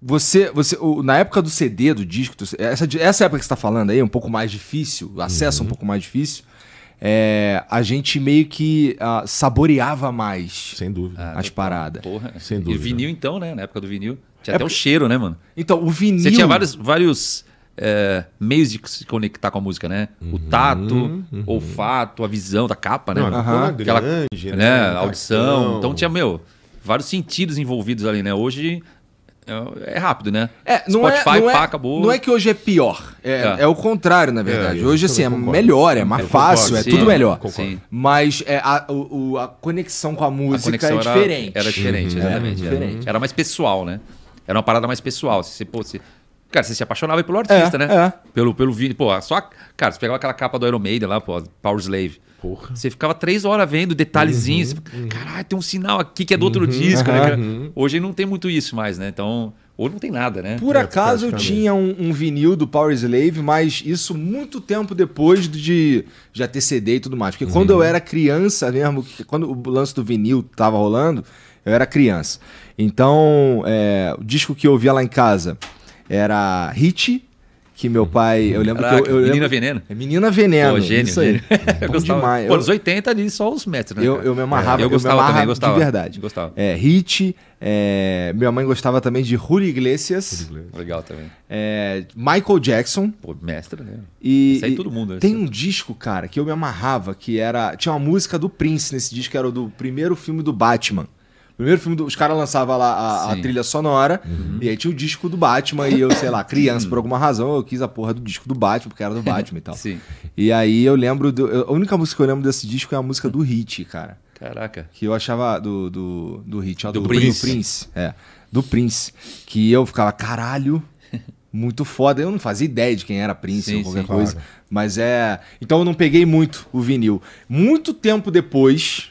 Você, você, na época do CD, do disco, essa, essa época que você está falando aí, é um pouco mais difícil, acesso é uhum. um pouco mais difícil, é, a gente meio que uh, saboreava mais. Sem dúvida. as ah, paradas. Porra. Sem dúvida. E vinil, então, né? Na época do vinil. Tinha é até o cheiro, né, mano? Então, o vinil. Você tinha vários, vários é, meios de se conectar com a música, né? Uhum, o tato, uhum. olfato, a visão da capa, né? Não, uhum. Aquela grande, né? né? Audição. Então tinha, meu, vários sentidos envolvidos ali, né? Hoje é, é rápido, né? É, não é- Spotify, é, não é, acabou. Não é que hoje é pior. É, é. é o contrário, na verdade. É, hoje, assim, é concordo. melhor, é mais eu fácil, concordo, é sim, tudo melhor. Concordo. Mas é, a, o, a conexão com a música a é diferente. Era, era diferente, uhum, exatamente. Era, diferente. era, mais pessoal, né? Era uma parada mais pessoal. Se você, pô, se, cara, você se apaixonava pelo artista, né? Pelo, pelo vídeo. Pô, só. Cara, você pegava aquela capa do Iron Maiden lá, pô, Power Slave. Porra. Você ficava três horas vendo detalhezinhos. Uhum, uhum. Caralho, tem um sinal aqui que é do outro uhum, disco. Né? Uhum. Hoje não tem muito isso mais, né? Então, ou não tem nada, né? Por é, acaso eu tinha um, um, vinil do Power Slave, mas isso muito tempo depois de já ter CD e tudo mais. Porque uhum. quando eu uhum. era criança mesmo, quando o lance do vinil tava rolando, eu era criança. Então, é, o disco que eu via lá em casa era Hit, que meu pai. Eu lembro Caraca, que eu, eu Menina Veneno? É Menina Veneno. Pô, gênio, isso aí. eu é gostava. demais. Pô, nos 80 ali só os metros, né? Eu, eu me amarrava. É, eu gostava eu amarrava também, gostava. De verdade. Gostava. É, Hit. É, minha mãe gostava também de Julio Iglesias. Legal também. É, Michael Jackson. Pô, mestre, né? E, Esse aí é todo mundo. Né? Tem um disco, cara, que eu me amarrava, que era. Tinha uma música do Prince nesse disco, que era do primeiro filme do Batman primeiro filme, do, os caras lançavam lá a, a trilha sonora, uhum. e aí tinha o disco do Batman, e eu, sei lá, criança, por alguma razão, eu quis a porra do disco do Batman, porque era do Batman e tal. Sim. E aí eu lembro, do, a única música que eu lembro desse disco é a música do Hit, cara. Caraca. Que eu achava do, do, do Hit, do, do Prince. do Prince. É, do Prince. Que eu ficava, caralho, muito foda. Eu não fazia ideia de quem era Prince sim, ou qualquer sim, coisa. Claro. Mas é. Então eu não peguei muito o vinil. Muito tempo depois,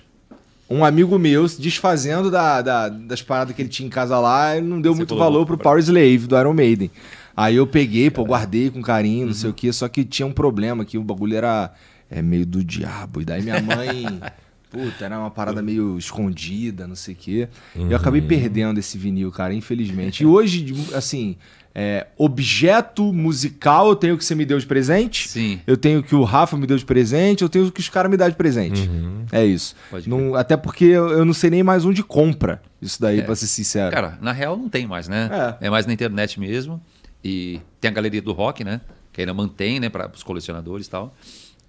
um amigo meu se desfazendo da, da, das paradas que ele tinha em casa lá e não deu Você muito valor pro né? Power Slave do Iron Maiden. Aí eu peguei, pô, é. guardei com carinho, não sei uhum. o quê, só que tinha um problema, que o bagulho era é meio do diabo. E daí minha mãe, puta, era uma parada meio escondida, não sei o quê. Uhum. Eu acabei uhum. perdendo esse vinil, cara, infelizmente. E hoje, assim, é, objeto musical, eu tenho que você me deu de presente. Sim. Eu tenho que o Rafa me deu de presente, eu tenho que os caras me dão de presente. Uhum. É isso. Não, até porque eu, eu, não sei nem mais onde compra isso daí, é. pra ser sincero. Cara, na real não tem mais, né? É. é mais na internet mesmo. E tem a galeria do rock, né? Que ainda mantém, né, para os colecionadores e tal.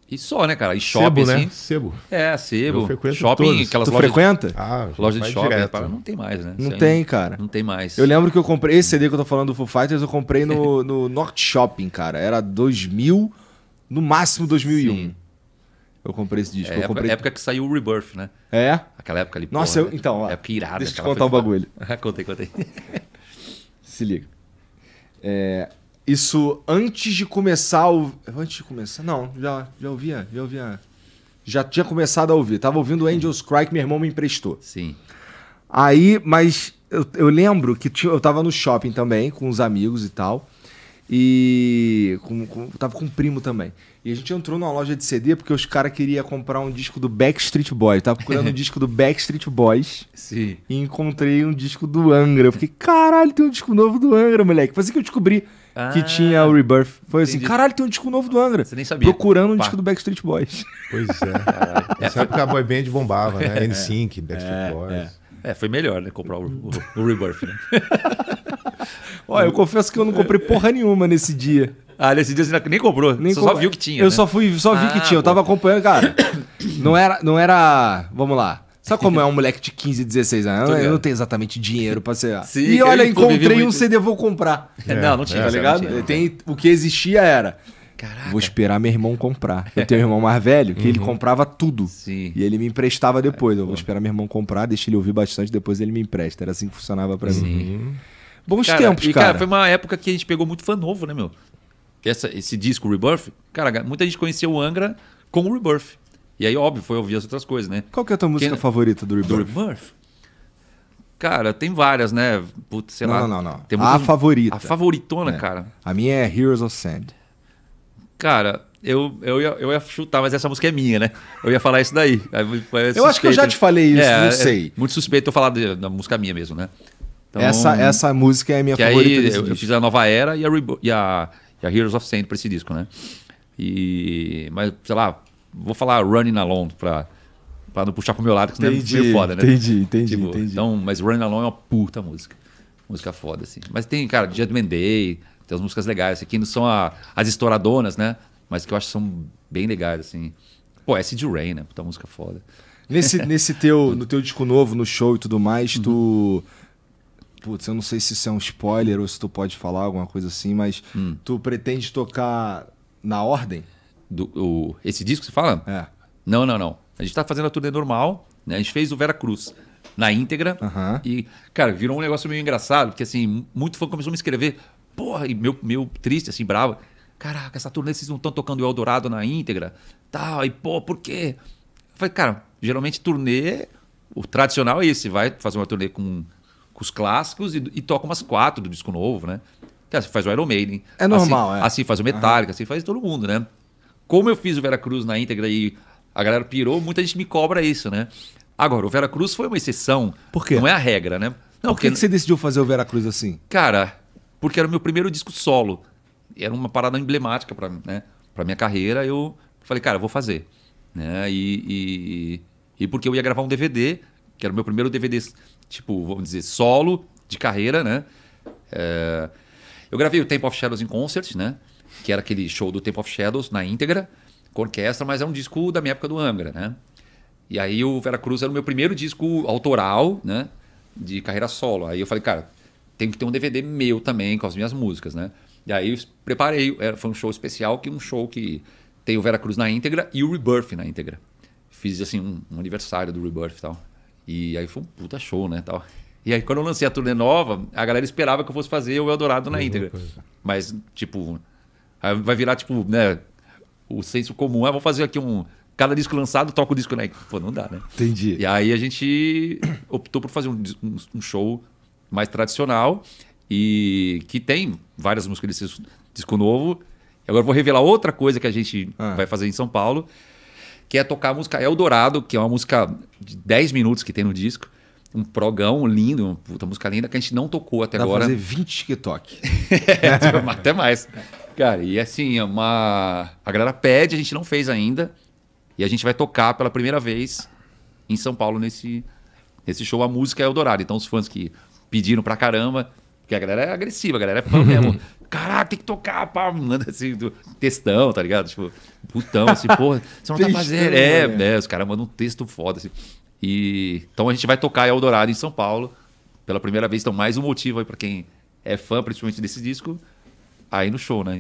E só, né, cara? E shopping, sebo, né? assim. Sebo. É, sebo. Shopping, todos. aquelas tu lojas. frequenta? Ah, de... Ah, loja de shopping. Direto. Né? Não tem mais, né? Não Sem... tem, cara. Não tem mais. Eu lembro que eu comprei esse CD que eu tô falando do Foo Fighters, eu comprei no, no Norte Shopping, cara. Era 2000, no máximo 2001. Sim. Eu comprei esse disco. É, eu comprei... época que saiu o Rebirth, né? É? Aquela época ali. Nossa, porra, eu... então, ó. pirada. irada. Deixa eu te contar o um bagulho. contei, contei. Se liga. É, isso antes de começar o. Antes de começar? Não, já, já ouvia, já ouvia. Já tinha começado a ouvir. Tava ouvindo Angels Cry que meu irmão me emprestou. Sim. Aí, mas eu, eu lembro que eu tava no shopping também, com os amigos e tal. E com, com, tava com um primo também. E a gente entrou numa loja de CD porque os caras queriam comprar um disco do Backstreet Boys. tava procurando um disco do Backstreet Boys. Sim. E encontrei um disco do Angra. Eu fiquei, caralho, tem um disco novo do Angra, moleque. Foi assim que eu descobri ah, que tinha o Rebirth. Foi assim, entendi. assim, caralho, tem um disco novo do Angra. Você nem sabia. Procurando um Pá. disco do Backstreet Boys. Pois é. Nessa época a boy band bombava, né? É. n N-Sync, Backstreet é, Boys. É. É, foi melhor, né? Comprar o, o, o Rebirth, né? Olha, eu confesso que eu não comprei porra nenhuma nesse dia. Ah, nesse dia você nem comprou. Nem você comp... só viu que tinha. Eu né? só fui, só vi ah, que tinha. Eu tava pô. acompanhando, cara. Não era, não era. Vamos lá. Sabe como é um moleque de 15, 16 anos? Eu não tenho exatamente dinheiro pra ser. Sim, e olha, encontrei um muito... CD, vou comprar. É, não, não tinha. É, tá é, ligado? Não tinha, não. Tem, o que existia era. Caraca. Vou esperar meu irmão comprar. Eu tenho um irmão mais velho que uhum. ele comprava tudo. Sim. E ele me emprestava depois. É, Eu vou esperar meu irmão comprar, deixa ele ouvir bastante, depois ele me empresta. Era assim que funcionava para mim. Bons cara, tempos, e, cara. cara. foi uma época que a gente pegou muito fã novo, né, meu? Essa, esse disco, Rebirth. Cara, muita gente conheceu o Angra com o Rebirth. E aí, óbvio, foi ouvir as outras coisas, né? Qual que é a tua música Quem... favorita do Rebirth? Do Rebirth? Cara, tem várias, né? Putz, sei não, lá. Não, não, não. a favorita. A favoritona, é. cara. A minha é Heroes of Sand. Cara, eu, eu, ia, eu ia chutar, mas essa música é minha, né? Eu ia falar isso daí. eu acho que eu já te falei isso, é, não é sei. É muito suspeito eu falar de, da música minha mesmo, né? Então, essa, essa música é a minha favorita. Aí, eu, eu, fiz a Nova Era e a, Rebo e a, e a Heroes of Saint pra esse disco, né? E, mas, sei lá, vou falar Running Alone pra, pra não puxar pro meu lado, que senão é meio foda, né? Entendi, entendi, tipo, entendi. Então, mas Running Alone é uma puta música. Música foda, assim. Mas tem, cara, Judgment Day. Tem umas músicas legais, aqui que não são a, as estouradonas, né? Mas que eu acho que são bem legais, assim. Pô, Acid Rain, né? Puta música foda. Nesse, nesse teu, no teu disco novo, no show e tudo mais, uhum. tu... Putz, eu não sei se isso é um spoiler ou se tu pode falar alguma coisa assim, mas hum. tu pretende tocar na ordem? Do, o, esse disco que você fala? É. Não, não, não. A gente tá fazendo a turnê normal, né? A gente fez o Vera Cruz na íntegra. Uhum. E, cara, virou um negócio meio engraçado, porque assim, muito fã começou a me escrever porra, e meu, meu triste, assim, bravo. Caraca, essa turnê vocês não estão tocando o Eldorado na íntegra? Tal, e pô, por quê? Eu falei, cara, geralmente turnê, o tradicional é esse, vai fazer uma turnê com, com os clássicos e, e toca umas quatro do disco novo, né? Cara, você faz o Iron Maiden. É normal, assim, é. Assim faz o Metallica, uhum. assim faz todo mundo, né? Como eu fiz o Vera Cruz na íntegra e a galera pirou, muita gente me cobra isso, né? Agora, o Vera Cruz foi uma exceção. Por quê? Não é a regra, né? Não, Por que, porque... que você decidiu fazer o Vera Cruz assim? Cara, porque era o meu primeiro disco solo. Era uma parada emblemática para né, minha carreira. Eu falei, cara, eu vou fazer. Né? E, e, e, porque eu ia gravar um DVD, que era o meu primeiro DVD, tipo, vamos dizer, solo de carreira, né? É, eu gravei o Temple of Shadows em concert, né? Que era aquele show do Temple of Shadows na íntegra, com orquestra, mas é um disco da minha época do Angra, né? E aí o Vera Cruz era o meu primeiro disco autoral, né? De carreira solo. Aí eu falei, cara, tenho que ter um DVD meu também com as minhas músicas, né? E aí eu preparei, foi um show especial, que um show que tem o Vera Cruz na íntegra e o Rebirth na íntegra. Fiz assim um, um aniversário do Rebirth e tal. E aí foi um puta show, né, tal. E aí quando eu lancei a turnê nova, a galera esperava que eu fosse fazer o Eldorado na íntegra. Coisa. Mas tipo, vai virar tipo, né, o senso comum, ah, vou fazer aqui um cada disco lançado, toca o disco na íntegra. Pô, não dá, né? Entendi. E aí a gente optou por fazer um, um, um show mais tradicional e que tem várias músicas desse disco, novo. Agora vou revelar outra coisa que a gente ah. vai fazer em São Paulo, que é tocar a música Eldorado, que é uma música de 10 minutos que tem no disco. Um progão lindo, uma puta música linda que a gente não tocou até Dá agora. Vai fazer 20 TikTok. é, tipo, até mais. Cara, e assim, é uma... a galera pede, a gente não fez ainda. E a gente vai tocar pela primeira vez em São Paulo nesse, nesse show A Música Eldorado. Então, os fãs que pediram pra caramba. Porque a galera é agressiva, a galera é fã mesmo. Caraca, tem que tocar, pá, manda assim, do, textão, tá ligado? Tipo, putão, assim, porra, você não tá fazendo. É, né? é, os caras mandam um texto foda, assim. E, então a gente vai tocar Eldorado, em São Paulo, pela primeira vez. Então, mais um motivo aí pra quem é fã, principalmente desse disco, aí no show, né?